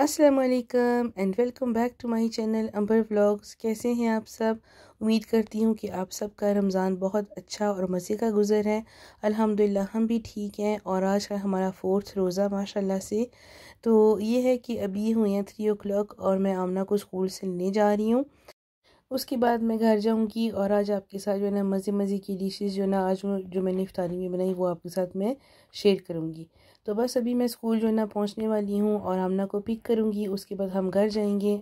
अस्सलाम वालेकुम and welcome back to my channel Ambar vlogs कैसे हैं आप सब उम्मीद करती हूँ कि आप सब का रमज़ान बहुत अच्छा और मज़े का गुज़र है अल्हम्दुलिल्लाह हम भी ठीक हैं और आज का हमारा फोर्थ रोज़ा माशाल्लाह से तो ये है कि अभी हुए हैं थ्री ओ क्लाक और मैं आमना को स्कूल से लेने जा रही हूँ उसके बाद मैं घर जाऊँगी और आज आपके साथ जो है ना मज़े मज़े की डिशेज़ जो है ना आज जो मैंने इफ्तारी में बनाई वो आपके साथ मैं शेयर करूँगी तो बस अभी मैं स्कूल जो है ना पहुँचने वाली हूँ और हमना को पिक करूँगी उसके बाद हम घर जाएंगे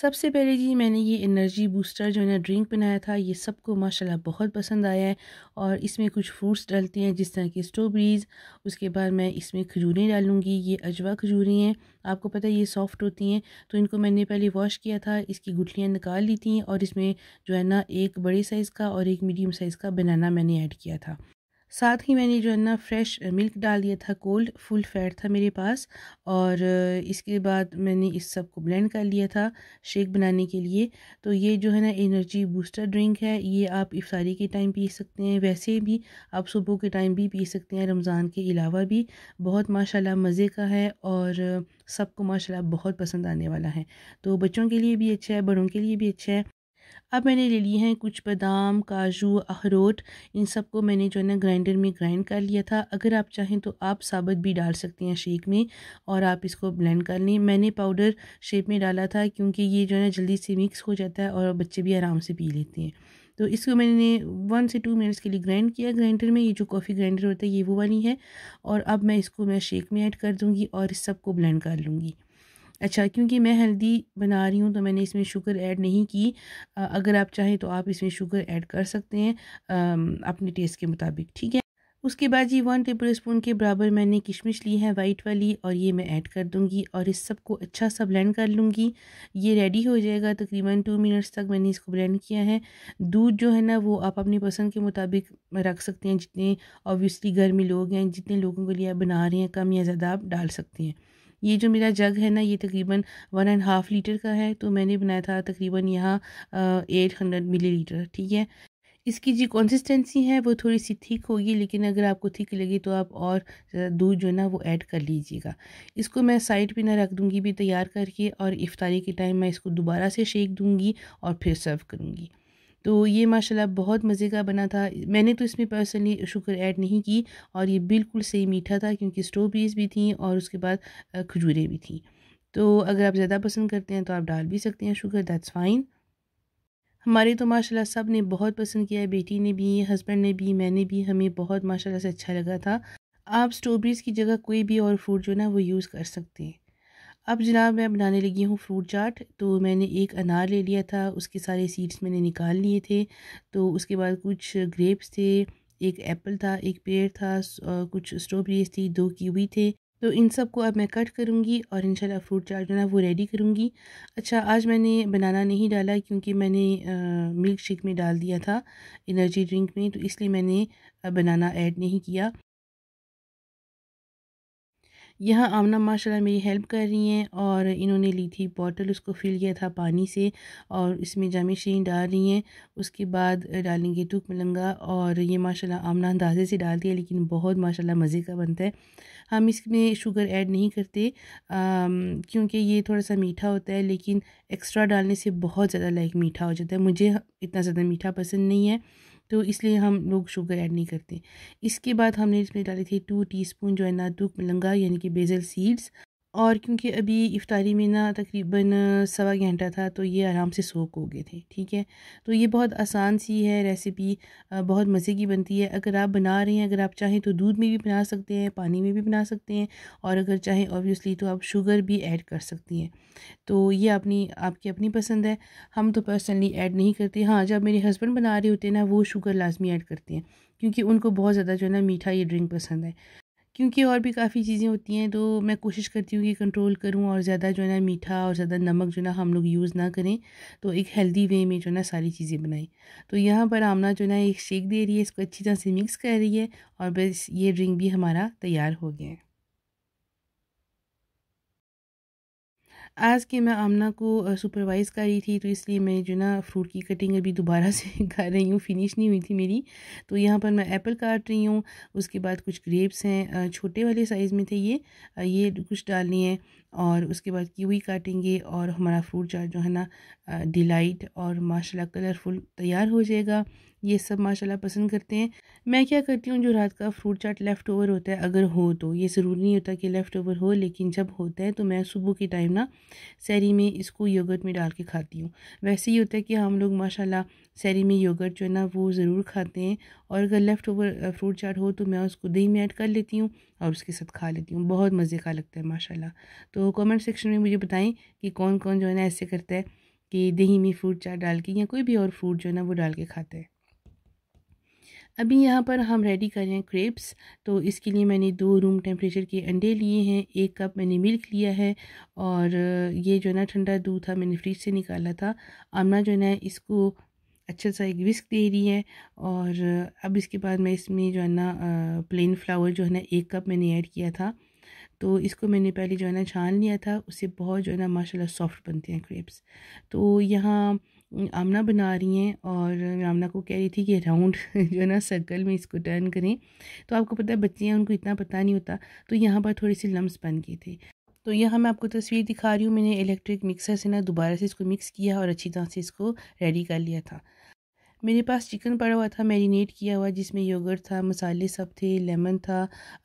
सबसे पहले जी मैंने ये एनर्जी बूस्टर जो है ना ड्रिंक बनाया था ये सबको माशाल्लाह बहुत पसंद आया है और इसमें कुछ फ्रूट्स डालते हैं जिस तरह की स्ट्रॉबेरीज़ उसके बाद मैं इसमें खजूरें डालूँगी ये अजवा खजूरें हैं आपको पता है ये सॉफ़्ट होती हैं तो इनको मैंने पहले वॉश किया था इसकी गुठलियाँ निकाल ली थी और इसमें जो है ना एक बड़े साइज़ का और एक मीडियम साइज़ का बनाना मैंने ऐड किया था साथ ही मैंने जो है ना फ्रेश मिल्क डाल दिया था कोल्ड फुल फैट था मेरे पास और इसके बाद मैंने इस सब को ब्लेंड कर लिया था शेक बनाने के लिए तो ये जो है ना एनर्जी बूस्टर ड्रिंक है ये आप इफ्तारी के टाइम पी सकते हैं वैसे भी आप सुबह के टाइम भी पी सकते हैं रमज़ान के अलावा भी बहुत माशाल्लाह मज़े का है और सबको माशाला बहुत पसंद आने वाला है तो बच्चों के लिए भी अच्छा है बड़ों के लिए भी अच्छा है अब मैंने ले लिए हैं कुछ बादाम काजू अखरोट इन सब को मैंने जो है ना ग्राइंडर में ग्राइंड कर लिया था अगर आप चाहें तो आप साबुत भी डाल सकते हैं शेक में और आप इसको ब्लेंड कर लें मैंने पाउडर शेप में डाला था क्योंकि ये जो है ना जल्दी से मिक्स हो जाता है और बच्चे भी आराम से पी लेते हैं तो इसको मैंने वन से टू मिनट्स के लिए ग्राइंड किया ग्राइंडर में ये जो कॉफ़ी ग्राइंडर होता है ये वो वाली है और अब मैं इसको मैं शेक में ऐड कर दूँगी और इस सबको ब्लेंड कर लूँगी अच्छा क्योंकि मैं हल्दी बना रही हूँ तो मैंने इसमें शुगर ऐड नहीं की अगर आप चाहें तो आप इसमें शुगर ऐड कर सकते हैं अपने टेस्ट के मुताबिक ठीक है उसके बाद जी वन टेबल स्पून के बराबर मैंने किशमिश ली है वाइट वाली और ये मैं ऐड कर दूंगी और इस सब को अच्छा सा ब्लेंड कर लूँगी ये रेडी हो जाएगा तकरीबन टू मिनट्स तक मैंने इसको ब्लेंड किया है दूध जो है ना वो आप अपनी पसंद के मुताबिक रख सकते हैं जितने ऑब्वियसली घर में लोग हैं जितने लोगों के लिए आप बना रहे हैं कम या ज़्यादा आप डाल सकते हैं ये जो मेरा जग है ना ये तकरीबन वन एंड हाफ़ लीटर का है तो मैंने बनाया था तकरीबन यहाँ एट हंड्रेड मिली लीटर ठीक है इसकी जो कंसिस्टेंसी है वो थोड़ी सी थिक होगी लेकिन अगर आपको थिक लगे तो आप और दूध जो है ना वो ऐड कर लीजिएगा इसको मैं साइड पे ना रख दूँगी भी तैयार करके और इफ्तारी के टाइम मैं इसको दोबारा से शेक दूँगी और फिर सर्व करूँगी तो ये माशाल्लाह बहुत मज़े का बना था मैंने तो इसमें पर्सनली शुगर ऐड नहीं की और ये बिल्कुल सही मीठा था क्योंकि स्ट्रॉबेरीज भी थी और उसके बाद खजूरें भी थी तो अगर आप ज़्यादा पसंद करते हैं तो आप डाल भी सकते हैं शुगर दैट्स फ़ाइन हमारे तो माशाल्लाह सब ने बहुत पसंद किया है बेटी ने भी हस्बैंड ने भी मैंने भी हमें बहुत माशाल्लाह से अच्छा लगा था आप स्ट्रॉबेरीज़ की जगह कोई भी और फ्रूट जो ना वो यूज़ कर सकते हैं अब जनाब मैं बनाने लगी हूँ फ्रूट चाट तो मैंने एक अनार ले लिया था उसके सारे सीड्स मैंने निकाल लिए थे तो उसके बाद कुछ ग्रेप्स थे एक एप्पल था एक पेयर था कुछ स्ट्रॉबेरीज थी दो कीवी थे तो इन सब को अब मैं कट करूँगी और इन फ्रूट चाट जो ना वो रेडी करूँगी अच्छा आज मैंने बनाना नहीं डाला क्योंकि मैंने मिल्क शेक में डाल दिया था एनर्जी ड्रिंक में तो इसलिए मैंने बनाना ऐड नहीं किया यहाँ आमना माशाल्लाह मेरी हेल्प कर रही हैं और इन्होंने ली थी बॉटल उसको फिल किया था पानी से और इसमें जामी शीन डाल रही हैं उसके बाद डालेंगे टूक मलंगा और ये माशाल्लाह आमना अंदाजे से डालती है लेकिन बहुत माशाल्लाह मज़े का बनता है हम इसमें शुगर ऐड नहीं करते क्योंकि ये थोड़ा सा मीठा होता है लेकिन एक्स्ट्रा डालने से बहुत ज़्यादा लाइक मीठा हो जाता है मुझे इतना ज़्यादा मीठा पसंद नहीं है तो इसलिए हम लोग शुगर ऐड नहीं करते इसके बाद हमने इसमें डाली थी टू टीस्पून जो है ना दुख मलंगा यानी कि बेजल सीड्स और क्योंकि अभी इफ़ारी में ना तकरीबन सवा घंटा था तो ये आराम से सोख हो गए थे ठीक है तो ये बहुत आसान सी है रेसिपी बहुत मज़े की बनती है अगर आप बना रहे हैं अगर आप चाहें तो दूध में भी बना सकते हैं पानी में भी बना सकते हैं और अगर चाहें ऑब्वियसली तो आप शुगर भी ऐड कर सकती हैं तो ये अपनी आपकी अपनी पसंद है हम तो पर्सनली ऐड नहीं करते हाँ जब मेरे हस्बैंड बना रहे होते हैं ना वो शुगर लाजमी ऐड करते हैं क्योंकि उनको बहुत ज़्यादा जो है ना मीठा ये ड्रिंक पसंद है क्योंकि और भी काफ़ी चीज़ें होती हैं तो मैं कोशिश करती हूँ कि कंट्रोल करूँ और ज़्यादा जो है ना मीठा और ज़्यादा नमक जो है ना हम लोग यूज़ ना करें तो एक हेल्दी वे में जो है ना सारी चीज़ें बनाएं तो यहाँ पर आमना जो ना एक शेक दे रही है इसको अच्छी तरह से मिक्स कर रही है और बस ये ड्रिंक भी हमारा तैयार हो गया है आज के मैं आमना को सुपरवाइज़ कर रही थी तो इसलिए मैं जो ना फ्रूट की कटिंग अभी दोबारा से कर रही हूँ फिनिश नहीं हुई थी मेरी तो यहाँ पर मैं एप्पल काट रही हूँ उसके बाद कुछ ग्रेप्स हैं छोटे वाले साइज़ में थे ये ये कुछ डालने हैं और उसके बाद कीवी काटेंगे और हमारा फ्रूट चार जो है ना डिलाइट और माशाल्लाह कलरफुल तैयार हो जाएगा ये सब माशाल्लाह पसंद करते हैं मैं क्या करती हूँ जो रात का फ्रूट चाट लेफ़्ट ओवर होता है अगर हो तो ये ज़रूरी नहीं होता कि लेफ़्ट ओवर हो लेकिन जब होता है तो मैं सुबह के टाइम ना सैरी में इसको योगर्ट में डाल के खाती हूँ वैसे ही होता है कि हम लोग माशाल्लाह सैरी में योगर्ट जो है ना वो ज़रूर खाते हैं और अगर लेफ़्ट ओवर फ्रूट चाट हो तो मैं उसको दही में ऐड कर लेती हूँ और उसके साथ खा लेती हूँ बहुत मज़े का लगता है माशा तो कमेंट सेक्शन में मुझे बताएँ कि कौन कौन जो है ना ऐसे करता है कि दही में फ्रूट चाट डाल के या कोई भी और फ्रूट जो है ना वो डाल के खाते हैं अभी यहाँ पर हम रेडी कर रहे हैं क्रेप्स तो इसके लिए मैंने दो रूम टेम्परेचर के अंडे लिए हैं एक कप मैंने मिल्क लिया है और ये जो है ना ठंडा दूध था मैंने फ्रिज से निकाला था आमना जो है ना इसको अच्छा सा एक विस्क दे रही है और अब इसके बाद मैं इसमें जो है ना प्लेन फ्लावर जो है ना एक कप मैंने ऐड किया था तो इसको मैंने पहले जो है ना छान लिया था उससे बहुत जो है ना माशाल्लाह सॉफ्ट बनते हैं क्रेप्स तो यहाँ आमना बना रही हैं और आमना को कह रही थी कि राउंड जो है ना सर्कल में इसको टर्न करें तो आपको पता है बच्चे हैं उनको इतना पता नहीं होता तो यहाँ पर थोड़ी सी लम्स बन गए थे तो यहाँ मैं आपको तस्वीर दिखा रही हूँ मैंने इलेक्ट्रिक मिक्सर से ना दोबारा से इसको मिक्स किया और अच्छी तरह से इसको रेडी कर लिया था मेरे पास चिकन पड़ा हुआ था मैरिनेट किया हुआ जिसमें योगर्ट था मसाले सब थे लेमन था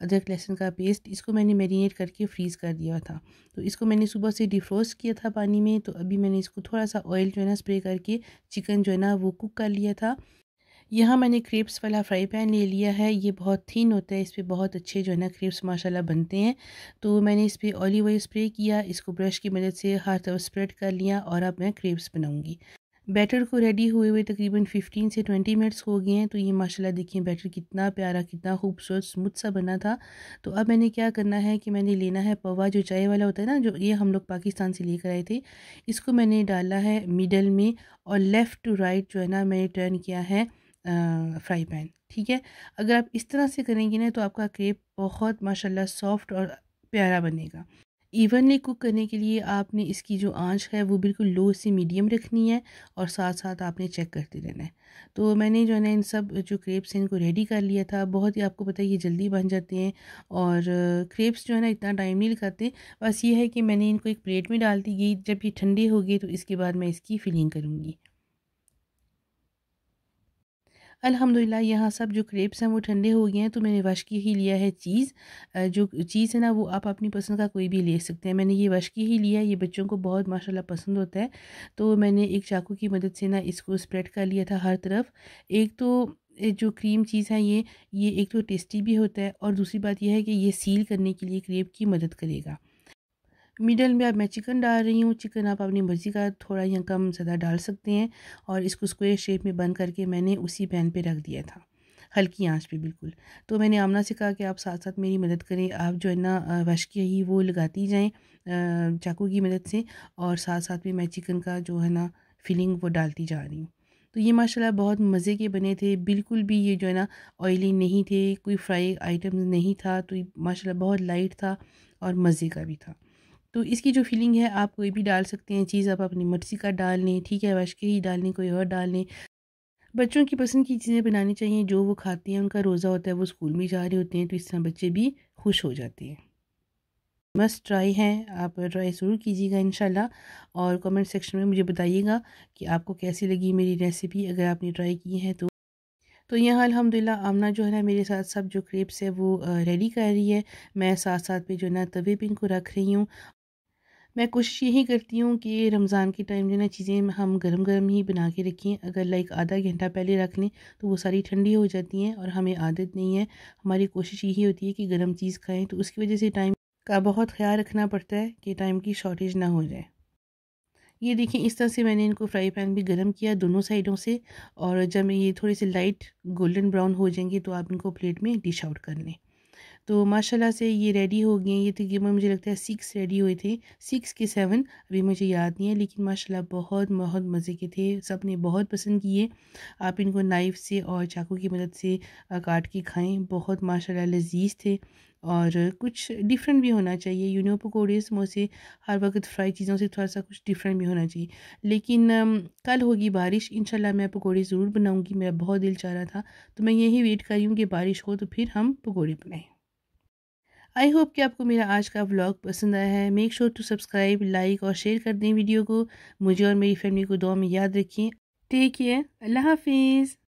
अदरक लहसुन का पेस्ट इसको मैंने मैरिनेट करके फ्रीज़ कर दिया था तो इसको मैंने सुबह से डिफ्रोस्ट किया था पानी में तो अभी मैंने इसको थोड़ा सा ऑयल जो है ना स्प्रे करके चिकन जो है ना वो कुक कर लिया था यहाँ मैंने क्रेप्स वाला फ्राई पैन ले लिया है ये बहुत थीन होता है इस पर बहुत अच्छे जो है ना क्रेप्स माशाल्लाह बनते हैं तो मैंने इस पर ऑलिव ऑयल स्प्रे किया इसको ब्रश की मदद से हर तरफ स्प्रेड कर लिया और अब मैं क्रेप्स बनाऊँगी बैटर को रेडी हुए हुए तकरीबन 15 से 20 मिनट्स हो गए हैं तो ये माशाल्लाह देखिए बैटर कितना प्यारा कितना खूबसूरत स्मूथ सा बना था तो अब मैंने क्या करना है कि मैंने लेना है पवा जो चाय वाला होता है ना जो ये हम लोग पाकिस्तान से लेकर आए थे इसको मैंने डाला है मिडल में और लेफ़्ट टू राइट जो है ना मैंने टर्न किया है फ्राई पैन ठीक है अगर आप इस तरह से करेंगे ना तो आपका क्रेप बहुत माशाल्लाह सॉफ्ट और प्यारा बनेगा इवनली कुक करने के लिए आपने इसकी जो आंच है वो बिल्कुल लो से मीडियम रखनी है और साथ साथ आपने चेक करते रहना है तो मैंने जो है ना इन सब जो क्रेप्स हैं इनको रेडी कर लिया था बहुत ही आपको पता है ये जल्दी बन जाते हैं और क्रेप्स जो है ना इतना टाइम नहीं लगाते बस ये है कि मैंने इनको एक प्लेट में डाल दी गई जब ये ठंडे हो गए तो इसके बाद मैं इसकी फिलिंग करूँगी अल्हम्दुलिल्लाह यहाँ सब जो क्रेप्स हैं वो ठंडे हो गए हैं तो मैंने वश की ही लिया है चीज़ जो चीज़ है ना वो आप अपनी पसंद का कोई भी ले सकते हैं मैंने ये वश की ही लिया है ये बच्चों को बहुत माशाल्लाह पसंद होता है तो मैंने एक चाकू की मदद से ना इसको स्प्रेड कर लिया था हर तरफ एक तो जो क्रीम चीज़ है ये ये एक तो टेस्टी भी होता है और दूसरी बात यह है कि ये सील करने के लिए क्रेप की मदद करेगा मिडल में आप मैं चिकन डाल रही हूँ चिकन आप अपनी मर्ज़ी का थोड़ा या कम ज़्यादा डाल सकते हैं और इसको स्क्वेयर शेप में बंद करके मैंने उसी पैन पे रख दिया था हल्की आंच पे बिल्कुल तो मैंने आमना से कहा कि आप साथ साथ मेरी मदद करें आप जो है ना की ही वो लगाती जाएँ चाकू की मदद से और साथ साथ में मैं चिकन का जो है ना फिलिंग वो डालती जा रही हूँ तो ये माशाल्लाह बहुत मज़े के बने थे बिल्कुल भी ये जो है ना ऑयली नहीं थे कोई फ्राई आइटम नहीं था तो माशाल्लाह बहुत लाइट था और मज़े का भी था तो इसकी जो फीलिंग है आप कोई भी डाल सकते हैं चीज़ आप अपनी मर्ज़ी का डाल लें ठीक है के ही डाल लें कोई और डाल लें बच्चों की पसंद की चीज़ें बनानी चाहिए जो वो खाते हैं उनका रोज़ा होता है वो स्कूल में जा रहे होते हैं तो इस तरह बच्चे भी खुश हो जाते हैं मस्ट ट्राई हैं आप ट्राई ज़रूर कीजिएगा इन और कमेंट सेक्शन में मुझे बताइएगा कि आपको कैसी लगी मेरी रेसिपी अगर आपने ट्राई की है तो तो यहाँ अलहमदिल्ला आमना जो है ना मेरे साथ सब जो क्रेप्स है वो रेडी कर रही है मैं साथ साथ में जो है ना तवे पे इनको रख रही हूँ मैं कोशिश यही करती हूँ कि रमज़ान के टाइम जो ना चीज़ें हम गर्म गर्म ही बना के रखें अगर लाइक आधा घंटा पहले रख लें तो वो सारी ठंडी हो जाती हैं और हमें आदत नहीं है हमारी कोशिश यही होती है कि गर्म चीज़ खाएँ तो उसकी वजह से टाइम का बहुत ख्याल रखना पड़ता है कि टाइम की शॉर्टेज ना हो जाए ये देखें इस तरह से मैंने इनको फ्राई पैन भी गर्म किया दोनों साइडों से और जब ये थोड़े से लाइट गोल्डन ब्राउन हो जाएंगे तो आप इनको प्लेट में डिश आउट कर लें तो माशाल्लाह से ये रेडी हो गए ये तकरीबन मुझे लगता है सिक्स रेडी हुए थे सिक्स के सेवन अभी मुझे याद नहीं है लेकिन माशाल्लाह बहुत बहुत मज़े के थे सब ने बहुत पसंद किए आप इनको नाइफ़ से और चाकू की मदद से काट के खाएं बहुत माशाल्लाह लजीज थे और कुछ डिफरेंट भी होना चाहिए यू नो पकौड़े समोसे हर वक्त फ्राई चीज़ों से थोड़ा सा कुछ डिफरेंट भी होना चाहिए लेकिन कल होगी बारिश इंशाल्लाह मैं पकौड़े ज़रूर बनाऊंगी मेरा बहुत दिल चाह रहा था तो मैं यही वेट कर रही हूँ कि बारिश हो तो फिर हम पकौड़े बनाएँ आई होप कि आपको मेरा आज का व्लॉग पसंद आया है make sure to subscribe like और शेयर कर दें वीडियो को मुझे और मेरी फैमिली को दो में याद रखिए टेक केयर अल्लाह हाफिज़